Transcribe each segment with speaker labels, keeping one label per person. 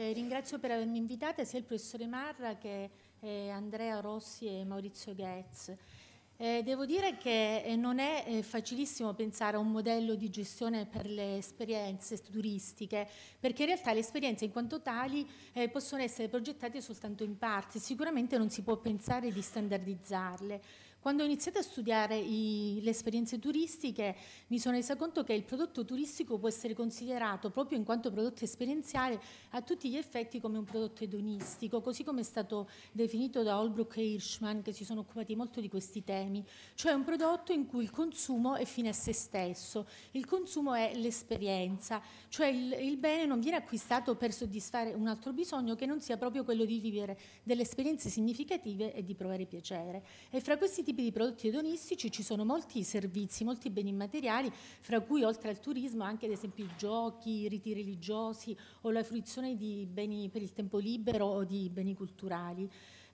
Speaker 1: Eh, ringrazio per avermi invitata sia il professore Marra che eh, Andrea Rossi e Maurizio Ghez. Eh, devo dire che eh, non è eh, facilissimo pensare a un modello di gestione per le esperienze turistiche, perché in realtà le esperienze in quanto tali eh, possono essere progettate soltanto in parte, sicuramente non si può pensare di standardizzarle. Quando ho iniziato a studiare i, le esperienze turistiche mi sono resa conto che il prodotto turistico può essere considerato proprio in quanto prodotto esperienziale a tutti gli effetti come un prodotto edonistico, così come è stato definito da Holbrook e Hirschman che si sono occupati molto di questi temi, cioè un prodotto in cui il consumo è fine a se stesso, il consumo è l'esperienza, cioè il, il bene non viene acquistato per soddisfare un altro bisogno che non sia proprio quello di vivere delle esperienze significative e di provare piacere. E fra questi tipi di prodotti edonistici ci sono molti servizi, molti beni immateriali, fra cui oltre al turismo anche ad esempio i giochi, i riti religiosi o la fruizione di beni per il tempo libero o di beni culturali.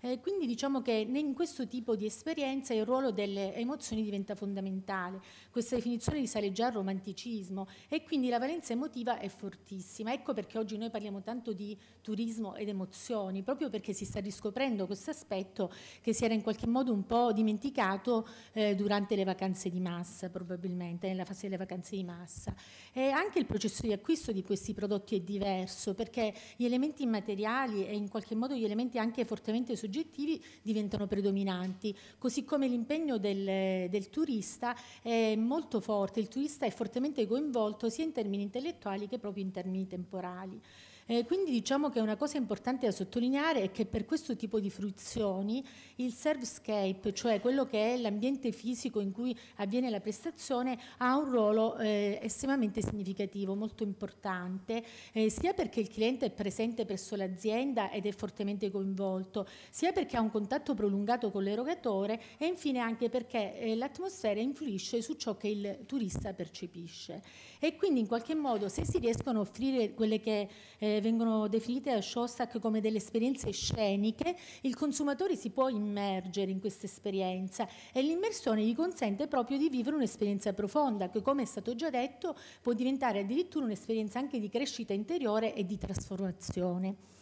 Speaker 1: Eh, quindi diciamo che in questo tipo di esperienza il ruolo delle emozioni diventa fondamentale. Questa definizione risale già al romanticismo e quindi la valenza emotiva è fortissima. Ecco perché oggi noi parliamo tanto di turismo ed emozioni, proprio perché si sta riscoprendo questo aspetto che si era in qualche modo un po' dimenticato eh, durante le vacanze di massa, probabilmente, nella fase delle vacanze di massa. E anche il processo di acquisto di questi prodotti è diverso perché gli elementi immateriali e in qualche modo gli elementi anche fortemente soggetti soggettivi diventano predominanti, così come l'impegno del, del turista è molto forte, il turista è fortemente coinvolto sia in termini intellettuali che proprio in termini temporali. Eh, quindi diciamo che una cosa importante da sottolineare è che per questo tipo di fruizioni il servescape, cioè quello che è l'ambiente fisico in cui avviene la prestazione, ha un ruolo eh, estremamente significativo, molto importante, eh, sia perché il cliente è presente presso l'azienda ed è fortemente coinvolto, sia perché ha un contatto prolungato con l'erogatore e infine anche perché eh, l'atmosfera influisce su ciò che il turista percepisce. E quindi in qualche modo se si riescono a offrire quelle che eh, vengono definite a Shostak come delle esperienze sceniche, il consumatore si può immergere in questa esperienza e l'immersione gli consente proprio di vivere un'esperienza profonda che, come è stato già detto, può diventare addirittura un'esperienza anche di crescita interiore e di trasformazione.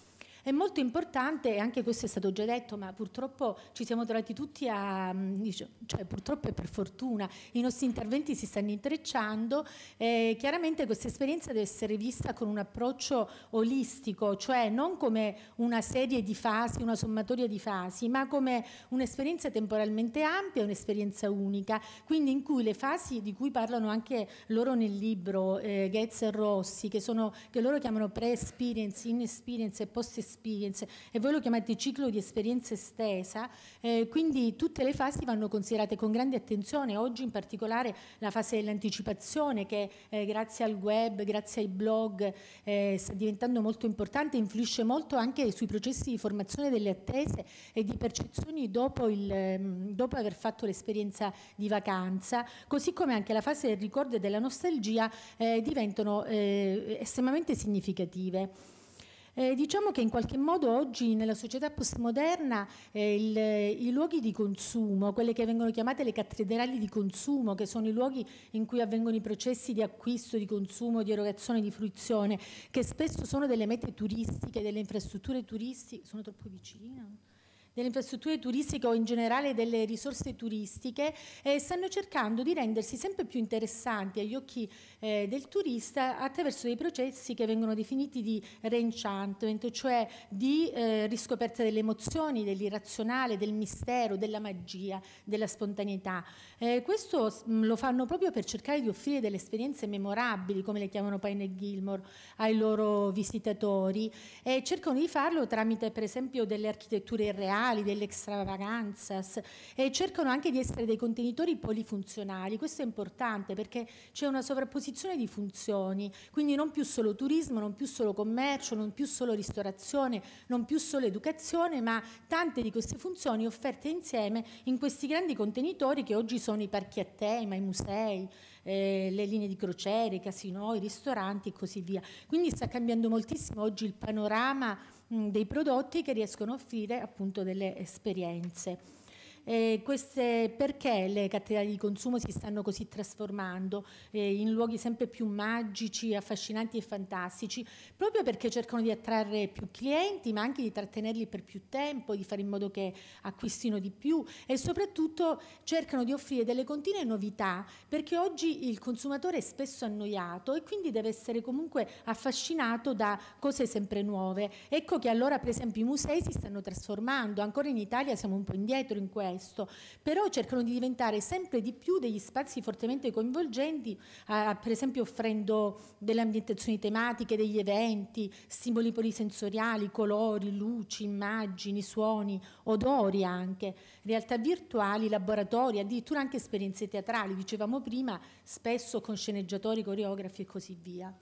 Speaker 1: È molto importante, e anche questo è stato già detto, ma purtroppo ci siamo trovati tutti a, mm, cioè purtroppo e per fortuna, i nostri interventi si stanno intrecciando, eh, chiaramente questa esperienza deve essere vista con un approccio olistico, cioè non come una serie di fasi, una sommatoria di fasi, ma come un'esperienza temporalmente ampia, un'esperienza unica, quindi in cui le fasi di cui parlano anche loro nel libro, eh, Goetz e Rossi, che, sono, che loro chiamano pre-experience, in-experience e post-experience, experience e voi lo chiamate ciclo di esperienza estesa, eh, quindi tutte le fasi vanno considerate con grande attenzione, oggi in particolare la fase dell'anticipazione che eh, grazie al web, grazie ai blog eh, sta diventando molto importante, influisce molto anche sui processi di formazione delle attese e di percezioni dopo, il, ehm, dopo aver fatto l'esperienza di vacanza, così come anche la fase del ricordo e della nostalgia eh, diventano eh, estremamente significative. Eh, diciamo che in qualche modo oggi nella società postmoderna eh, il, i luoghi di consumo, quelle che vengono chiamate le cattedrali di consumo, che sono i luoghi in cui avvengono i processi di acquisto, di consumo, di erogazione, di fruizione, che spesso sono delle mete turistiche, delle infrastrutture turistiche, sono troppo vicina? delle infrastrutture turistiche o in generale delle risorse turistiche eh, stanno cercando di rendersi sempre più interessanti agli occhi eh, del turista attraverso dei processi che vengono definiti di reenchantment, cioè di eh, riscoperta delle emozioni, dell'irrazionale, del mistero, della magia, della spontaneità. Eh, questo mh, mm, lo fanno proprio per cercare di offrire delle esperienze memorabili, come le chiamano Pine e Gilmore, ai loro visitatori e cercano di farlo tramite per esempio delle architetture reali culturali, extravaganzas e cercano anche di essere dei contenitori polifunzionali. Questo è importante perché c'è una sovrapposizione di funzioni, quindi non più solo turismo, non più solo commercio, non più solo ristorazione, non più solo educazione, ma tante di queste funzioni offerte insieme in questi grandi contenitori che oggi sono i parchi a tema, i musei, eh, le linee di crociere, i casinò, i ristoranti e così via. Quindi sta cambiando moltissimo oggi il panorama dei prodotti che riescono a offrire appunto delle esperienze. Eh, queste, perché le cattedrali di consumo si stanno così trasformando eh, in luoghi sempre più magici, affascinanti e fantastici? Proprio perché cercano di attrarre più clienti, ma anche di trattenerli per più tempo, di fare in modo che acquistino di più e soprattutto cercano di offrire delle continue novità, perché oggi il consumatore è spesso annoiato e quindi deve essere comunque affascinato da cose sempre nuove. Ecco che allora per esempio i musei si stanno trasformando, ancora in Italia siamo un po' indietro in questo contesto, però cercano di diventare sempre di più degli spazi fortemente coinvolgenti, eh, per esempio offrendo delle ambientazioni tematiche, degli eventi, simboli polisensoriali, colori, luci, immagini, suoni, odori anche, realtà virtuali, laboratori, addirittura anche esperienze teatrali, dicevamo prima, spesso con sceneggiatori, coreografi e così via.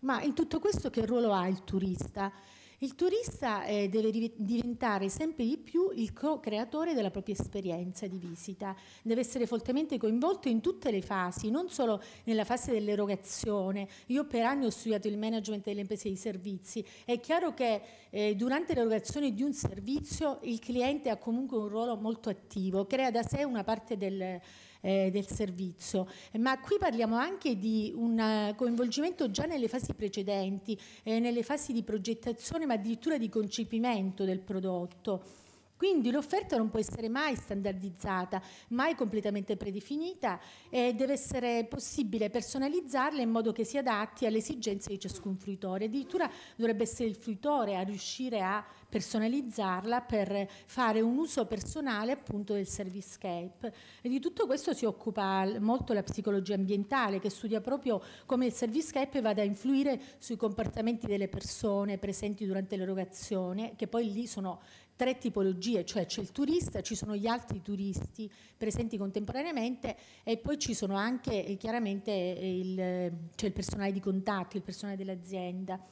Speaker 1: Ma in tutto questo che ruolo ha il turista? Il turista eh, deve diventare sempre di più il co-creatore della propria esperienza di visita, deve essere fortemente coinvolto in tutte le fasi, non solo nella fase dell'erogazione. Io per anni ho studiato il management delle imprese di servizi, è chiaro che eh, durante l'erogazione di un servizio il cliente ha comunque un ruolo molto attivo, crea da sé una parte del eh, del servizio. Ma qui parliamo anche di un eh, coinvolgimento già nelle fasi precedenti, eh, nelle fasi di progettazione ma addirittura di concepimento del prodotto. Quindi l'offerta non può essere mai standardizzata, mai completamente predefinita e deve essere possibile personalizzarla in modo che si adatti alle esigenze di ciascun fruitore. Addirittura dovrebbe essere il fruitore a riuscire a personalizzarla per fare un uso personale appunto del servicescape. E di tutto questo si occupa molto la psicologia ambientale che studia proprio come il servicescape vada a influire sui comportamenti delle persone presenti durante l'erogazione, che poi lì sono tre tipologie, cioè c'è il turista, ci sono gli altri turisti presenti contemporaneamente e poi ci sono anche eh, chiaramente eh, il, c'è il personale di contatto, il personale dell'azienda.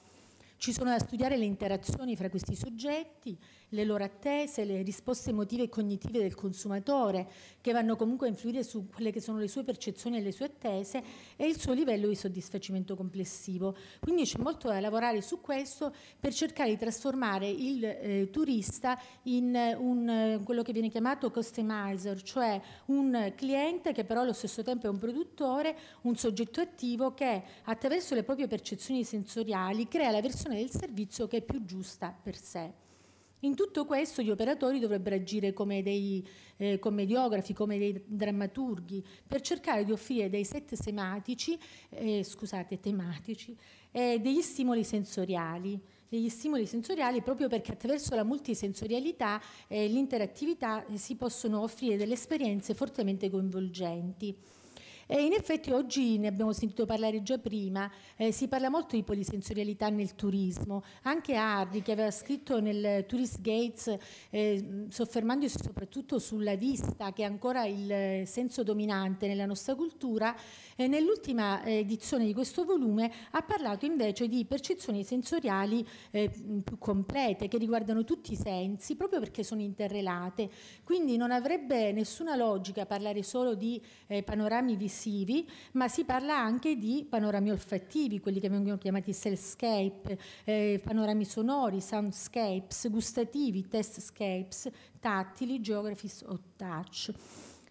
Speaker 1: Ci sono da studiare le interazioni fra questi soggetti, le loro attese, le risposte emotive e cognitive del consumatore, che vanno comunque a influire su quelle che sono le sue percezioni e le sue attese e il suo livello di soddisfacimento complessivo. Quindi c'è molto da lavorare su questo per cercare di trasformare il eh, turista in eh, un, eh, quello che viene chiamato customizer, cioè un cliente che però allo stesso tempo è un produttore, un soggetto attivo che attraverso le proprie percezioni sensoriali crea la versione del servizio che è più giusta per sé. In tutto questo gli operatori dovrebbero agire come dei eh, commediografi, come dei drammaturghi, per cercare di offrire dei set sematici, eh, scusate, tematici, eh, degli stimoli sensoriali degli stimoli sensoriali proprio perché attraverso la multisensorialità e eh, l'interattività si possono offrire delle esperienze fortemente coinvolgenti. E in effetti oggi ne abbiamo sentito parlare già prima, eh, si parla molto di polisensorialità nel turismo, anche Hardy che aveva scritto nel Tourist Gates eh, soffermandosi soprattutto sulla vista che è ancora il eh, senso dominante nella nostra cultura, eh, nell'ultima eh, edizione di questo volume ha parlato invece di percezioni sensoriali eh, più complete che riguardano tutti i sensi proprio perché sono interrelate, quindi non avrebbe nessuna logica parlare solo di panorami visivi visivi, ma si parla anche di panorami olfattivi, quelli che vengono chiamati cellscape, eh, panorami sonori, soundscapes, gustativi, testscapes, tattili, geographies o touch.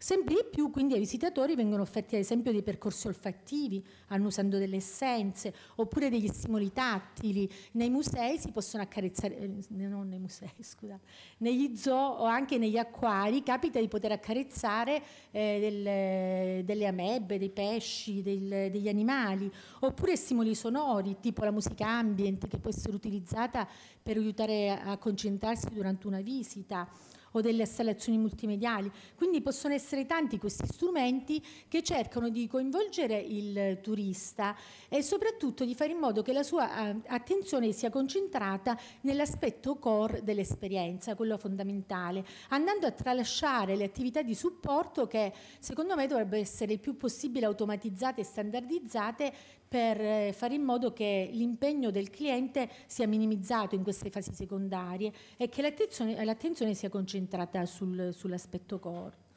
Speaker 1: Sempre di più quindi ai visitatori vengono offerti ad esempio dei percorsi olfattivi, annusando delle essenze, oppure degli stimoli tattili. Nei musei si possono accarezzare, eh, non nei musei, scusa, negli zoo o anche negli acquari capita di poter accarezzare eh, delle, delle, amebbe, dei pesci, del, degli animali, oppure stimoli sonori, tipo la musica ambient che può essere utilizzata per aiutare a concentrarsi durante una visita o delle installazioni multimediali. Quindi possono essere tanti questi strumenti che cercano di coinvolgere il turista e soprattutto di fare in modo che la sua eh, attenzione sia concentrata nell'aspetto core dell'esperienza, quello fondamentale, andando a tralasciare le attività di supporto che secondo me dovrebbero essere il più possibile automatizzate e standardizzate per eh, fare in modo che l'impegno del cliente sia minimizzato in queste fasi secondarie e che l'attenzione, sia concentrata sul, sull'aspetto core.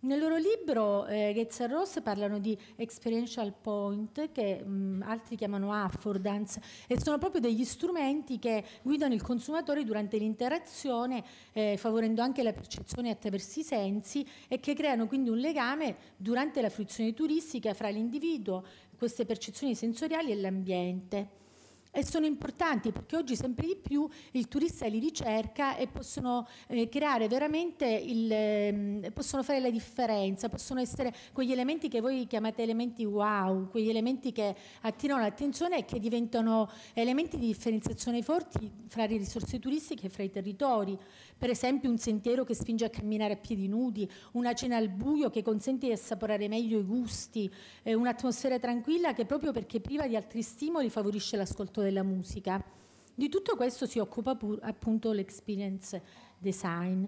Speaker 1: Nel loro libro eh, Gates e Ross parlano di experiential point che mh, mm, altri chiamano affordance e sono proprio degli strumenti che guidano il consumatore durante l'interazione eh, favorendo anche la percezione attraverso i sensi e che creano quindi un legame durante la fruizione turistica fra l'individuo, queste percezioni sensoriali e l'ambiente e sono importanti perché oggi sempre di più il turista li ricerca e possono eh, creare veramente il, eh, possono fare la differenza, possono essere quegli elementi che voi chiamate elementi wow, quegli elementi che attirano l'attenzione e che diventano elementi di differenziazione forti fra le risorse turistiche e fra i territori. Per esempio un sentiero che spinge a camminare a piedi nudi, una cena al buio che consente di assaporare meglio i gusti, eh, un'atmosfera tranquilla che proprio perché priva di altri stimoli favorisce l'ascolto l'ambito della musica. Di tutto questo si occupa appunto l'experience design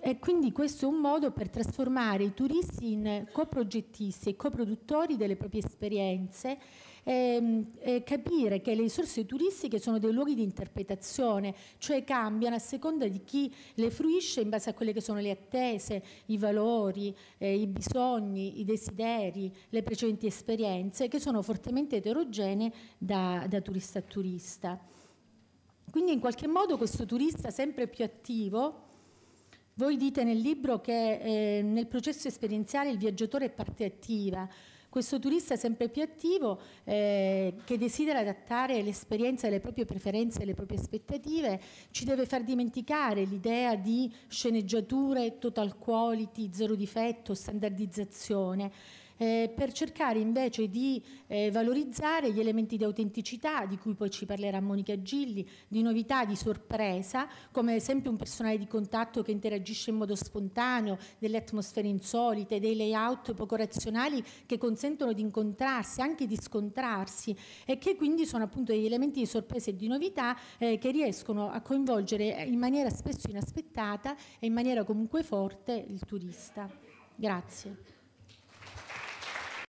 Speaker 1: e quindi questo è un modo per trasformare i turisti in coprogettisti e coproduttori delle proprie esperienze Ehm, eh, capire che le risorse turistiche sono dei luoghi di interpretazione, cioè cambiano a seconda di chi le fruisce in base a quelle che sono le attese, i valori, eh, i bisogni, i desideri, le precedenti esperienze che sono fortemente eterogenee da, da turista a turista. Quindi in qualche modo questo turista sempre più attivo, voi dite nel libro che eh, nel processo esperienziale il viaggiatore è parte attiva, questo turista sempre più attivo eh, che desidera adattare l'esperienza alle proprie preferenze e alle proprie aspettative ci deve far dimenticare l'idea di sceneggiature, total quality, zero difetto, standardizzazione eh, per cercare invece di eh, valorizzare gli elementi di autenticità di cui poi ci parlerà Monica Gilli, di novità, di sorpresa, come ad esempio un personale di contatto che interagisce in modo spontaneo, delle atmosfere insolite, dei layout poco razionali che consentono di incontrarsi, anche di scontrarsi e che quindi sono appunto degli elementi di sorpresa e di novità eh, che riescono a coinvolgere eh, in maniera spesso inaspettata e in maniera comunque forte il turista. Grazie.